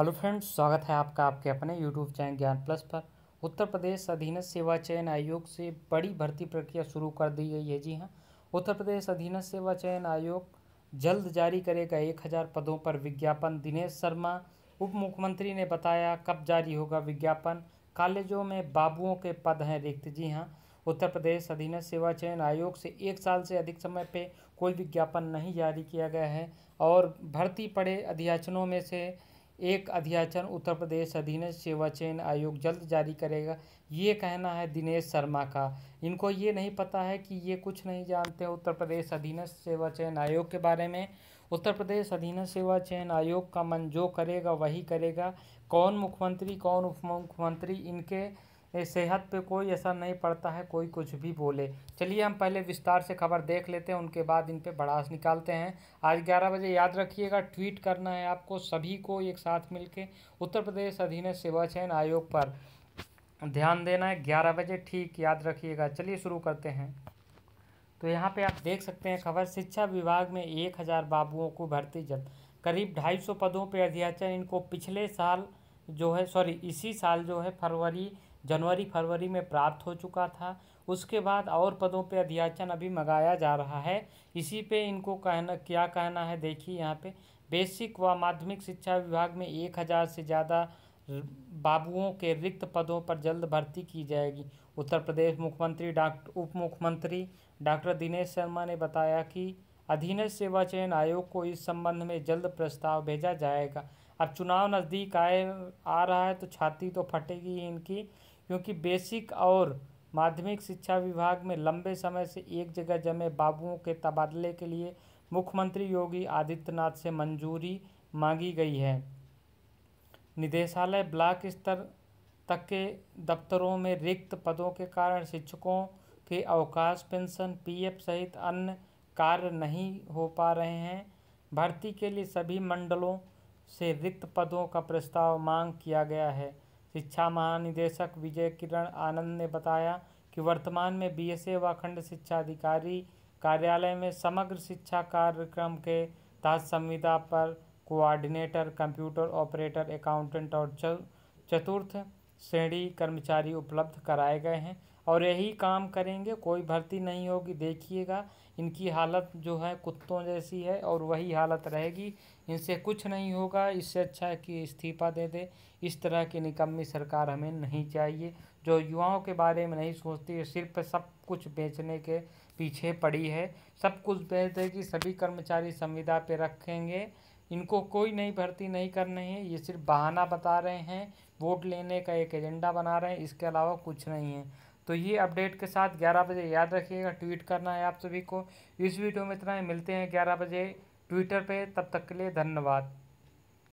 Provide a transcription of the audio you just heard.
hello friends स्वागत है आपका आपके अपने यूट्यूब चैनल ज्ञान प्लस पर उत्तर प्रदेश अधीनस्थ सेवा चयन आयोग से बड़ी भर्ती प्रक्रिया शुरू कर दी गई है जी हाँ उत्तर प्रदेश अधीनस्थ सेवा चयन आयोग जल्द जारी करेगा एक हज़ार पदों पर विज्ञापन दिनेश शर्मा उप मुख्यमंत्री ने बताया कब जारी होगा विज्ञापन कॉलेजों में बाबुओं के पद हैं रिक्त जी हाँ उत्तर प्रदेश अधीनस्थ सेवा चयन आयोग से एक साल से अधिक समय पर कोई विज्ञापन नहीं जारी किया गया है और भर्ती पड़े अध्याचनों में से एक अध्याचन उत्तर प्रदेश अधीन सेवा चयन आयोग जल्द जारी करेगा ये कहना है दिनेश शर्मा का इनको ये नहीं पता है कि ये कुछ नहीं जानते उत्तर प्रदेश अधीन सेवा चयन आयोग के बारे में उत्तर प्रदेश अधीन सेवा चयन आयोग का मन जो करेगा वही करेगा कौन मुख्यमंत्री कौन उप मुख्यमंत्री इनके सेहत पे कोई असर नहीं पड़ता है कोई कुछ भी बोले चलिए हम पहले विस्तार से खबर देख लेते हैं उनके बाद इन पे बड़ास निकालते हैं आज 11 बजे याद रखिएगा ट्वीट करना है आपको सभी को एक साथ मिलके उत्तर प्रदेश अधीन सेवा चयन आयोग पर ध्यान देना है ग्यारह बजे ठीक याद रखिएगा चलिए शुरू करते हैं तो यहाँ पे आप देख सकते हैं खबर शिक्षा विभाग में एक हज़ार बाबुओं को भर्ती जल्द करीब ढाई सौ पदों पर अध्याचन इनको पिछले साल जो है सॉरी इसी साल जो है फरवरी जनवरी फरवरी में प्राप्त हो चुका था उसके बाद और पदों पे अध्याचन अभी मंगाया जा रहा है इसी पे इनको कहना क्या कहना है देखिए यहाँ पे बेसिक व माध्यमिक शिक्षा विभाग में एक हज़ार से ज़्यादा बाबुओं के रिक्त पदों पर जल्द भर्ती की जाएगी उत्तर प्रदेश मुख्यमंत्री डॉक्टर उप मुख्यमंत्री डॉक्टर दिनेश शर्मा ने बताया कि अधीनस्थ सेवा चयन आयोग को इस संबंध में जल्द प्रस्ताव भेजा जाएगा अब चुनाव नज़दीक आए आ रहा है तो छाती तो फटेगी ही इनकी क्योंकि बेसिक और माध्यमिक शिक्षा विभाग में लंबे समय से एक जगह जमे बाबुओं के तबादले के लिए मुख्यमंत्री योगी आदित्यनाथ से मंजूरी मांगी गई है निदेशालय ब्लॉक स्तर तक के दफ्तरों में रिक्त पदों के कारण शिक्षकों के अवकाश पेंशन पीएफ सहित अन्य कार्य नहीं हो पा रहे हैं भर्ती के लिए सभी मंडलों से रिक्त पदों का प्रस्ताव मांग किया गया है शिक्षा महानिदेशक विजय किरण आनंद ने बताया कि वर्तमान में बीएसए व खंड शिक्षा अधिकारी कार्यालय में समग्र शिक्षा कार्यक्रम के तहत संविदा पर कोऑर्डिनेटर कंप्यूटर ऑपरेटर अकाउंटेंट और चतुर्थ श्रेणी कर्मचारी उपलब्ध कराए गए हैं और यही काम करेंगे कोई भर्ती नहीं होगी देखिएगा इनकी हालत जो है कुत्तों जैसी है और वही हालत रहेगी इनसे कुछ नहीं होगा इससे अच्छा है कि इस्तीफा दे दे इस तरह की निकम्मी सरकार हमें नहीं चाहिए जो युवाओं के बारे में नहीं सोचती सिर्फ सब कुछ बेचने के पीछे पड़ी है सब कुछ बेच देगी सभी कर्मचारी संविदा पे रखेंगे इनको कोई नई भर्ती नहीं करनी है ये सिर्फ बहाना बता रहे हैं वोट लेने का एक एजेंडा बना रहे हैं इसके अलावा कुछ नहीं है तो ये अपडेट के साथ 11 बजे याद रखिएगा ट्वीट करना है आप सभी को इस वीडियो में इतना ही मिलते हैं 11 बजे ट्विटर पे तब तक के लिए धन्यवाद